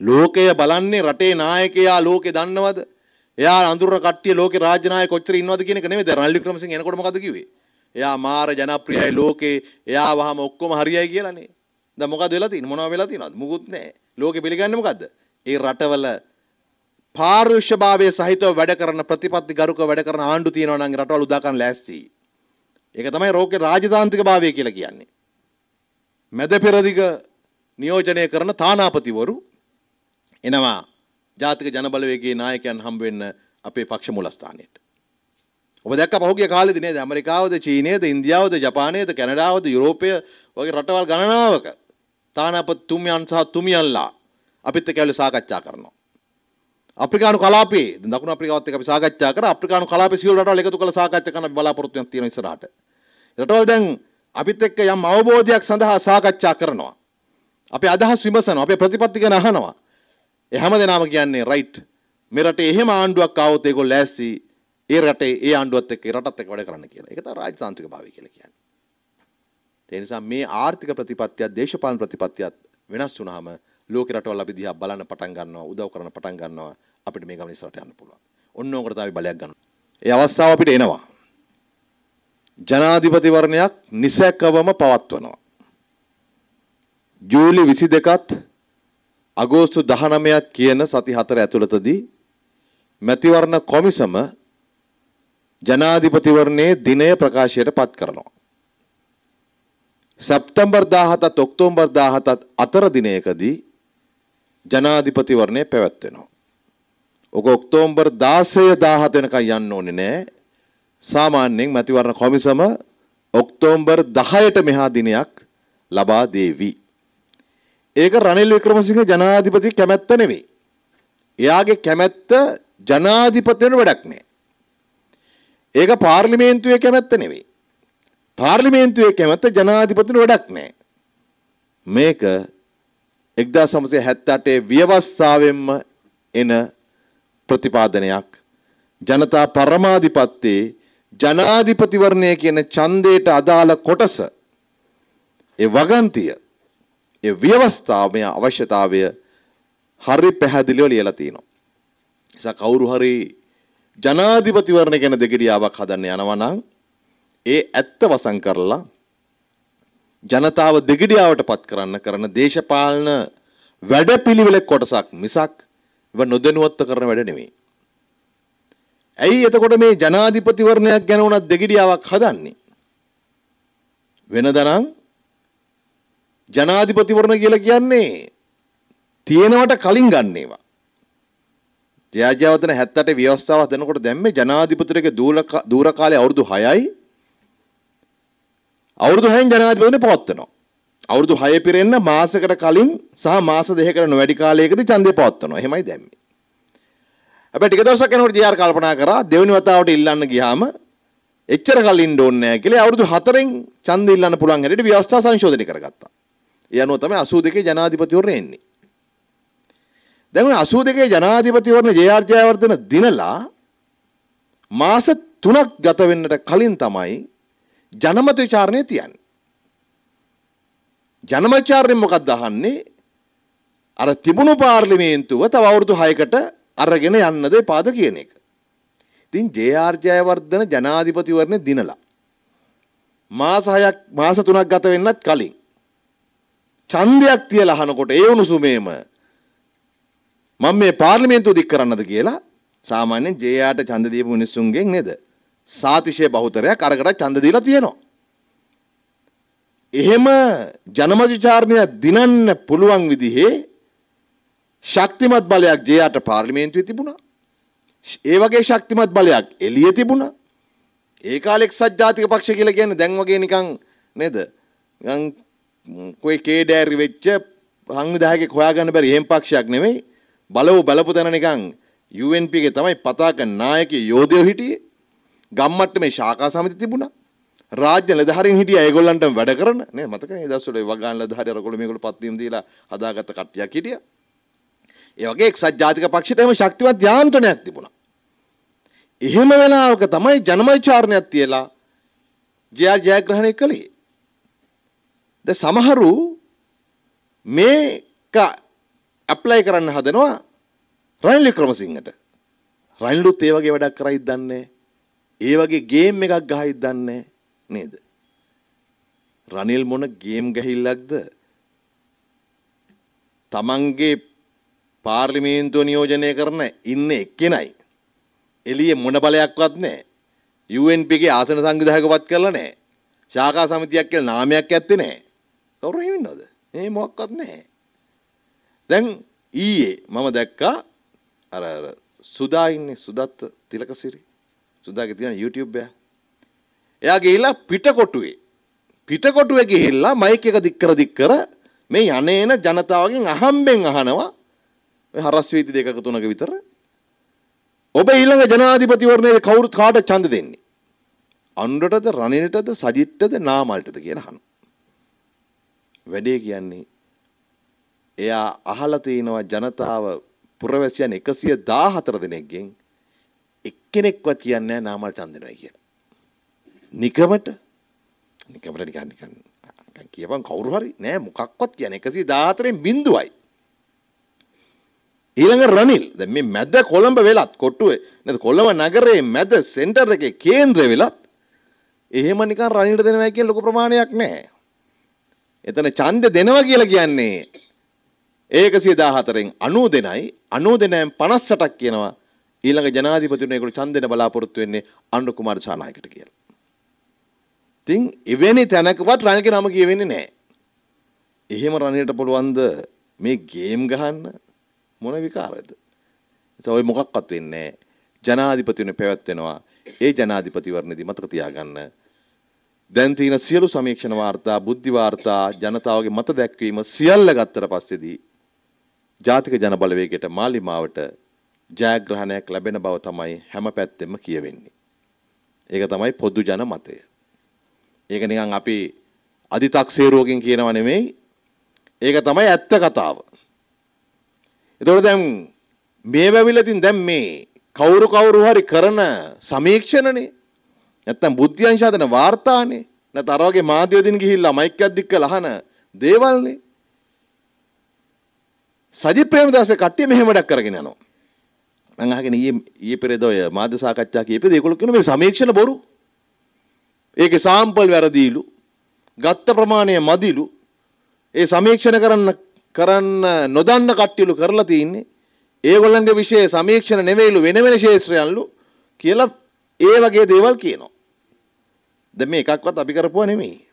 ලෝකය බලන්නේ රටේ නායකයා ලෝකේ දන්නවද? එයා අඳුරන කට්ටිය ලෝකේ රාජ්‍ය නායක කොච්චර ඉන්නවද කියන එක නෙමෙයි දැන් රනිල් වික්‍රමසිංහ එනකොට මොකද කිව්වේ? එයා මාර ජනප්‍රියයි ලෝකේ එයා වහම ඔක්කොම හරියයි කියලානේ. දැන් මොකද වෙලා තියෙන්නේ? මොනවා වෙලා තියෙනවද? මුකුත් නැහැ. ලෝකේ පිළිගන්නේ මොකද්ද? ඒ රටවල පාරුෂභාවයේ සහිතව වැඩ කරන ප්‍රතිපත්ති ගරුක වැඩ කරන ආණ්ඩු තියෙනවා නම් රටවල උදා ගන්න ලෑස්තියි. ඒක තමයි රෝගේ රාජතාන්ත්‍රික භාවය කියලා කියන්නේ. මැද පෙරදිග නියෝජනය කරන තානාපතිවරු එනවා ජාතික ජනබලවේගයේ නායකයන් හම්බ වෙන්න අපේ පක්ෂ මූලස්ථානයට. ඔබ දැක්ක පහුගිය කාලෙදී නේද ඇමරිකාවද චීනයේද ඉන්දියාවද ජපානයේද කැනඩාවද යුරෝපය වගේ රටවල් ගණනාවක තානාපතිතුමියන් සහ තුමියන්ලා අපිත් එක්ක ඇවිල්ලා සාකච්ඡා කරනවා. අප්‍රිකානු කලාපයේ දකුණු අප්‍රිකාවත් එක්ක අපි සාකච්ඡා කරා අප්‍රිකානු කලාපයේ සියලු රටවල් එකතු කරලා සාකච්ඡා කරන බලාපොරොත්තුවක් තියෙන ඉස්සරහට. රටවල් දැන් අපිත් එක්ක යම් අවබෝධයක් සඳහා සාකච්ඡා කරනවා. අපේ අදහස් විමසනවා අපේ ප්‍රතිපත්ති ගැන අහනවා ඒ හැම දෙනාම කියන්නේ රයිට් මේ රටේ එහෙම ආණ්ඩුවක් ආවොත් ඒගොල්ලෝ ලෑස්ති ඒ රටේ ඒ ආණ්ඩුවත් එක්ක රටත් එක්ක වැඩ කරන්න කියලා. ඒක තමයි රාජතාන්ත්‍රික භාවය කියලා කියන්නේ. ඒ නිසා මේ ආර්ථික ප්‍රතිපත්තියත් දේශපාලන ප්‍රතිපත්තියත් වෙනස් වුනහම ලෝක රටවල් අපි දිහා බලන්න පටන් ගන්නවා උදව් කරන්න පටන් ගන්නවා අපිට මේ ගමන ඉස්සරහට යන්න පුළුවන්. ඔන්න ඕකට තමයි බලයක් ගන්න. ඒ අවස්ථාව අපිට එනවා. ජනාධිපතිවරණයක් නිසැකවම පවත්වනවා. ජූලි 22ත් අගෝස්තු 19ත් කියන සති 4 ඇතුළතදී මැතිවරණ කොමිසම ජනාධිපතිවරණයේ දිනය ප්‍රකාශයට පත් කරනවා. සැප්තැම්බර් 17ත් ඔක්තෝබර් 17ත් අතර දිනයකදී ජනාධිපතිවරණය පැවැත්වෙනවා. ඔක ඔක්තෝම්බර් 16 17 වෙනකන් යන්න ඕනේ නෑ. සාමාන්‍යයෙන් මැතිවරණ කොමිසම ඔක්තෝබර් 10ට මෙහා දිනයක් ලබා දේවි. ඒක රනිල් වික්‍රමසිංහ ජනාධිපති කැමැත්ත නෙවෙයි. එයාගේ කැමැත්ත ජනාධිපතිවන වැඩක් නෑ. ඒක පාර්ලිමේන්තුවේ කැමැත්ත නෙවෙයි. පාර්ලිමේන්තුවේ කැමැත්ත ජනාධිපතින වැඩක් නෑ. මේක එක්දා සමසය හැත්තටේ ව්‍යවස්ථාවෙන්ම එන ප්‍රතිපාදනයක් ජනතා පරමාධිපත්තේ ජනාධිපතිවරණය කියන ඡන්දයට අදාළ කොටස ඒ වගන්තිය ඒ ව්‍යවස්ථාවය අවශ්‍යතාවය හරි පැහැදිලිව ලියලා තියෙනවා. නිසා කවුරු හරි ජනාධිපතිවරණ ගැන දෙගිඩියාවක් හදන්න යනවා නම් ඒ ඇත්ත වසන් කරලා ජනතාව දෙගිඩියාවට පත් කරන්න කරන දේශපාලන වැඩපිළිවෙල කොටසක් මිසක් ඉව නොදැනුවත්ව කරන වැඩ නෙමෙයි. ඇයි එතකොට මේ ජනාධිපතිවරණයක් ගැන උනත් දෙගිඩියාවක් හදන්නේ? වෙනදනම් ජනාධිපතිවරණ කියලා කියන්නේ තියෙනවට කලින් ගන්නේවා. ජයජයවර්ධන 78 ව්‍යවස්ථාව දෙනකොට දැම්මේ ජනාධිපතිරගේ දූර කාලේ අවුරුදු 6යි. අවුරුදු 6න් ජනාධිපතිවරණේ පවත්වනවා. අවුරුදු 6 පිරෙන්න මාසකට කලින් සහ මාස දෙකකට නොවැඩි කාලයකදී ඡන්දය පවත්වනවා. එහෙමයි දැම්මේ. හැබැයි ටික දවසක් යනකොට ජීආර් කල්පනා කරා දෙවෙනි වතාවට ඉල්ලන්න ගියාම එච්චර කල් ඉන්න ඕනේ නැහැ කියලා අවුරුදු 4න් ඡන්ද ඉල්ලන්න පුළුවන් හැටියට ව්‍යවස්ථා සංශෝධනය කරගත්තා. ඒ අනුව තමයි 82 ජනාධිපතිවරණ එන්නේ. දැන් ඔය 82 ජනාධිපතිවරණ ජේ.ආර්. ජයවර්ධන දිනලා මාස 3ක් ගත වෙන්නට කලින් තමයි ජනමත විචාරණය තියන්නේ. ජනමත විචාරණය මොකක්ද අහන්නේ? අර තිබුණු පාර්ලිමේන්තුව තව අවුරුදු 6කට අරගෙන යන්නද එපාද කියන එක. ඉතින් ජේ.ආර්. ජයවර්ධන ජනාධිපතිවරණය දිනලා මාස 6ක් මාස 3ක් ගත වෙන්නත් කලින් ඡන්දයක් තියලා අහනකොට ඒ උණුසුමේම මම මේ පාර්ලිමේන්තුව දික් කරන්නද කියලා සාමාන්‍යයෙන් ජේආට ඡන්ද දීපු මිනිස්සුන්ගෙන් නේද? සාතිශය බහුතරයක් අරකට ඡන්ද දීලා තියෙනවා. එහෙම ජනමජචාරණය දිනන්න පුළුවන් විදිහේ ශක්තිමත් බලයක් ජේආට පාර්ලිමේන්තුවේ තිබුණා. ඒ වගේ ශක්තිමත් බලයක් එළියේ තිබුණා. ඒ කාලේ එක්සත් ජාතික පක්ෂය කියලා කියන්නේ දැන් වගේ නිකන් නේද? නිකන් කොයි කේඩෑරි වෙච්ච සංවිධායකෙක් හොයාගන්න බැරි එහෙම පක්ෂයක් නෙමෙයි බලව බලපු තැන නිකන් UNP එකේ තමයි පතාක නායක යෝධයෝ හිටියේ ගම්මට්ටමේ ශාඛා සමිති තිබුණා රාජ්‍ය නිලධාරීන් හිටියා ඒගොල්ලන්ට වැඩ කරන නේ මතකයි ඒ දවස්වල වගාන නිලධාරි අරකොළු මේගොල්ලෝ පත්වීම් දීලා හදාගත්ත කට්ටියක් හිටියා ඒ වගේ එක්සත් ජාතික පක්ෂයට එහෙම ශක්තිමත් යාන්ත්‍රණයක් තිබුණා එහෙම වෙලාවක තමයි ජනමයිචාරණයක් තියලා ජය ජයග්‍රහණය කළේ ද සමහරු මේක ඇප්ලයි කරන්න හදනවා රනිල් වික්‍රමසිංහට රනිල්ුත් ඒ වගේ වැඩක් කරයිද දන්නේ ඒ වගේ ගේම් එකක් ගහයිද දන්නේ නේද රනිල් මොන ගේම් ගහිල්ලක්ද තමන්ගේ පාර්ලිමේන්තුව නියෝජනය කරන ඉන්න එක්කෙනයි එළිය මොන බලයක්වත් නෑ UNP ගේ ආසන සංවිධායකපත් කරලා නෑ ශාකා සමිතියක් කියලා නාමයක් ඇත්තේ නෑ කවුරු හිමින්නද? මේ මොකක්වත් නැහැ. දැන් ඊයේ මම දැක්කා අර අර සුදා ඉන්නේ සුදත් තිලකසිරි. සුදාගේ තියෙන YouTube එක. එයා ගිහිල්ලා පිටකොටුවේ පිටකොටුවේ ගිහිල්ලා මයික් එක දික් කර දික් කර මේ යන්නේන ජනතාවගෙන් අහම්බෙන් අහනවා ඔය හරස් වීති දෙකක තුනක විතර ඔබ ඊළඟ ජනාධිපතිවරණයේ කවුරුත් කාට ඡන්ද දෙන්නේ අනුරටද රනිරටද සජිත්ටද නාමල්ටද කියලා අහනවා වැඩේ කියන්නේ එයා අහලා තිනවා ජනතාව පුරවැසියන් 114 දෙනෙක්ගෙන් එක්කෙනෙක්වත් කියන්නේ නැහැ නාමල් චන්දනයි කියලා. නිකමට නිකමට නිකන් නිකන් කියපන් කවුරු හරි නෑ මොකක්වත් කියන්නේ 114න් බිඳුවයි. ඊළඟ රනිල් දැන් මේ මැද කොළඹ වෙලත් කොට්ටුවේ නේද කොළඹ නගරයේ මැද සෙන්ටර් එකේ කේන්ද්‍රය වෙලත් එහෙම නිකන් රනිල්ට දෙනවා කියන ලොකු ප්‍රමාණයක් නැහැ. එතන ඡන්ද දෙනවා කියලා කියන්නේ ඒක 114න් 90 දෙනයි 90 දෙනෑම් 58ක් කියනවා ඊළඟ ජනාධිපතිතුමා ඒකට ඡන්ද දෙන බලාපොරොත්තු වෙන්නේ අනුර කුමාර සානායකට කියලා. ඉතින් එවැනි තැනකවත් රනිල්ගේ නම කියවෙන්නේ නැහැ. එහෙම රනිල්ට පුළුවන්ද මේ ගේම් ගහන්න මොන විකාරද? ඒසෝ ඔය මොකක්වත් වෙන්නේ නැහැ. ජනාධිපතිතුමා පැවැත්වෙනවා. ඒ ජනාධිපතිවරණදී මතක තියාගන්න දැන් තියෙන සියලු සමීක්ෂණ වාර්තා, බුද්ධි වාර්තා, ජනතාවගේ මත දැක්වීම සියල්ල ගත්තට පස්සේදී ජාතික ජන බලවේගයට මාලිමාවට ජයග්‍රහණයක් ලැබෙන බව තමයි හැම පැත්තෙම කියවෙන්නේ. ඒක තමයි පොදු ජන මතය. ඒක නිකන් අපි අදි탁සේරුවකින් කියනව නෙමෙයි. ඒක තමයි ඇත්ත කතාව. එතකොට දැන් මේ වැවිලතින් දැන් මේ කවුරු කවුරු හරි කරන සමීක්ෂණනේ නැත්තම් බුද්ධියංශ හදන වාර්තානේ. නැත්නම් අර වගේ මාධ්‍යවදින් ගිහිල්ලා මයික් එකක් දික්කලා අහන දේවල්නේ. සජිත් ප්‍රේමදාස කට්ටිය මෙහෙම වැඩක් කරගෙන යනවා. මම අහගෙන ඊයේ ඊයේ පෙරේද ඔය මාධ්‍ය සාකච්ඡා කීපෙද ඒගොල්ලෝ කියන මේ සමීක්ෂණ බොරු. ඒකේ සාම්පල් වැරදීලු. ගත්ත ප්‍රමාණය මදිලු. ඒ සමීක්ෂණ කරන්න කරන්න නොදන්න කට්ටියලු කරලා තින්නේ. ඒගොල්ලන්ගේ විශේෂ සමීක්ෂණ නෙවෙයිලු වෙන වෙන ශේත්‍රයන්ලු කියලා ඒ වගේ දේවල් කියනවා. දැන් මේ එකක්වත් අපි කරපුවා නෙමෙයි.